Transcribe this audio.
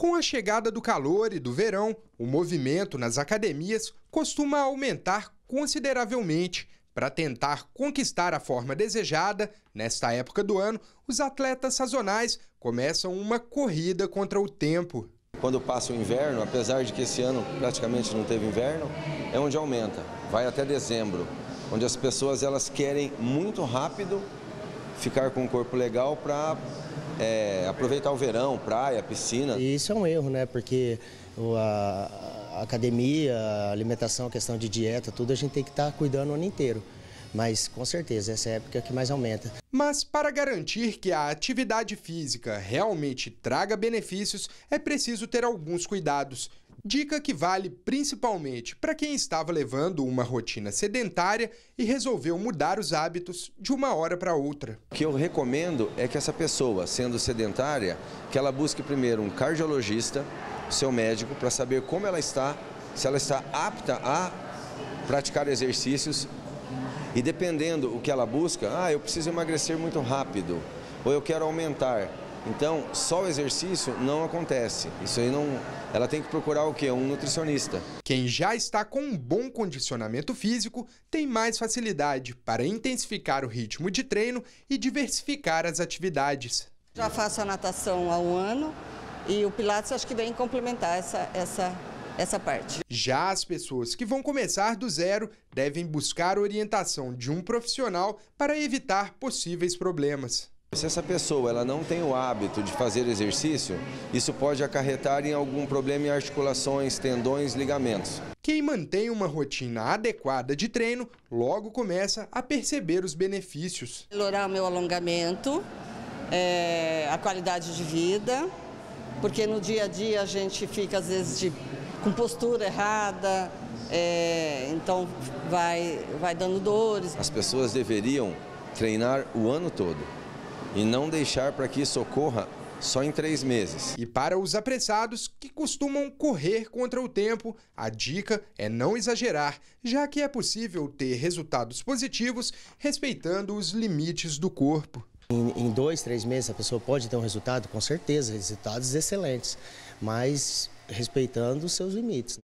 Com a chegada do calor e do verão, o movimento nas academias costuma aumentar consideravelmente. Para tentar conquistar a forma desejada, nesta época do ano, os atletas sazonais começam uma corrida contra o tempo. Quando passa o inverno, apesar de que esse ano praticamente não teve inverno, é onde aumenta, vai até dezembro, onde as pessoas elas querem muito rápido ficar com o corpo legal para é, aproveitar o verão, praia, piscina. E isso é um erro, né? Porque a academia, a alimentação, a questão de dieta, tudo a gente tem que estar tá cuidando o ano inteiro. Mas com certeza, essa é a época que mais aumenta. Mas para garantir que a atividade física realmente traga benefícios, é preciso ter alguns cuidados. Dica que vale principalmente para quem estava levando uma rotina sedentária e resolveu mudar os hábitos de uma hora para outra. O que eu recomendo é que essa pessoa, sendo sedentária, que ela busque primeiro um cardiologista, seu médico, para saber como ela está, se ela está apta a praticar exercícios e dependendo o que ela busca, ah, eu preciso emagrecer muito rápido ou eu quero aumentar. Então, só o exercício não acontece. Isso aí não. Ela tem que procurar o quê? Um nutricionista. Quem já está com um bom condicionamento físico tem mais facilidade para intensificar o ritmo de treino e diversificar as atividades. Já faço a natação há um ano e o Pilates acho que vem complementar essa, essa, essa parte. Já as pessoas que vão começar do zero devem buscar orientação de um profissional para evitar possíveis problemas. Se essa pessoa ela não tem o hábito de fazer exercício, isso pode acarretar em algum problema em articulações, tendões, ligamentos. Quem mantém uma rotina adequada de treino, logo começa a perceber os benefícios. Melhorar o meu alongamento, é, a qualidade de vida, porque no dia a dia a gente fica às vezes de, com postura errada, é, então vai, vai dando dores. As pessoas deveriam treinar o ano todo e não deixar para que isso ocorra só em três meses. E para os apressados que costumam correr contra o tempo, a dica é não exagerar, já que é possível ter resultados positivos respeitando os limites do corpo. Em, em dois, três meses a pessoa pode ter um resultado, com certeza, resultados excelentes, mas respeitando os seus limites.